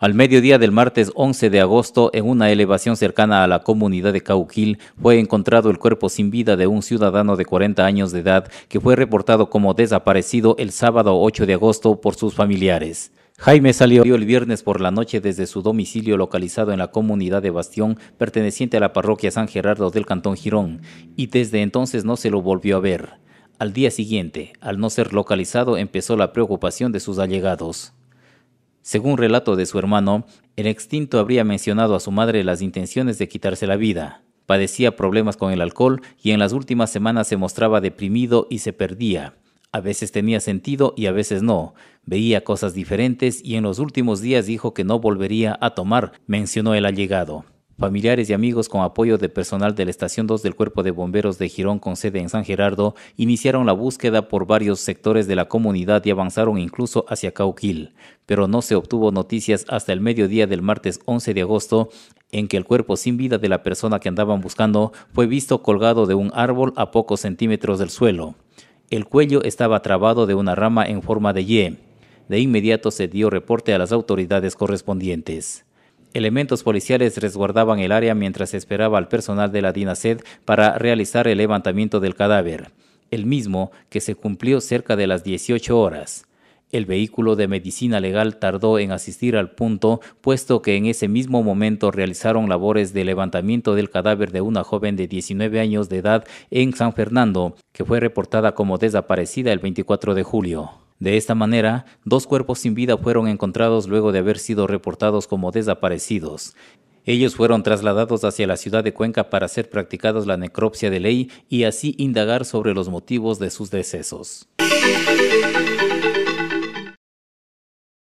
Al mediodía del martes 11 de agosto, en una elevación cercana a la comunidad de Cauquil, fue encontrado el cuerpo sin vida de un ciudadano de 40 años de edad que fue reportado como desaparecido el sábado 8 de agosto por sus familiares. Jaime salió el viernes por la noche desde su domicilio localizado en la comunidad de Bastión, perteneciente a la parroquia San Gerardo del Cantón Girón, y desde entonces no se lo volvió a ver. Al día siguiente, al no ser localizado, empezó la preocupación de sus allegados. Según relato de su hermano, el extinto habría mencionado a su madre las intenciones de quitarse la vida. Padecía problemas con el alcohol y en las últimas semanas se mostraba deprimido y se perdía. A veces tenía sentido y a veces no. Veía cosas diferentes y en los últimos días dijo que no volvería a tomar, mencionó el allegado. Familiares y amigos con apoyo de personal de la Estación 2 del Cuerpo de Bomberos de Girón con sede en San Gerardo iniciaron la búsqueda por varios sectores de la comunidad y avanzaron incluso hacia Cauquil, pero no se obtuvo noticias hasta el mediodía del martes 11 de agosto en que el cuerpo sin vida de la persona que andaban buscando fue visto colgado de un árbol a pocos centímetros del suelo. El cuello estaba trabado de una rama en forma de Y. De inmediato se dio reporte a las autoridades correspondientes. Elementos policiales resguardaban el área mientras esperaba al personal de la DINASED para realizar el levantamiento del cadáver, el mismo que se cumplió cerca de las 18 horas. El vehículo de medicina legal tardó en asistir al punto, puesto que en ese mismo momento realizaron labores de levantamiento del cadáver de una joven de 19 años de edad en San Fernando, que fue reportada como desaparecida el 24 de julio. De esta manera, dos cuerpos sin vida fueron encontrados luego de haber sido reportados como desaparecidos. Ellos fueron trasladados hacia la ciudad de Cuenca para ser practicados la necropsia de ley y así indagar sobre los motivos de sus decesos.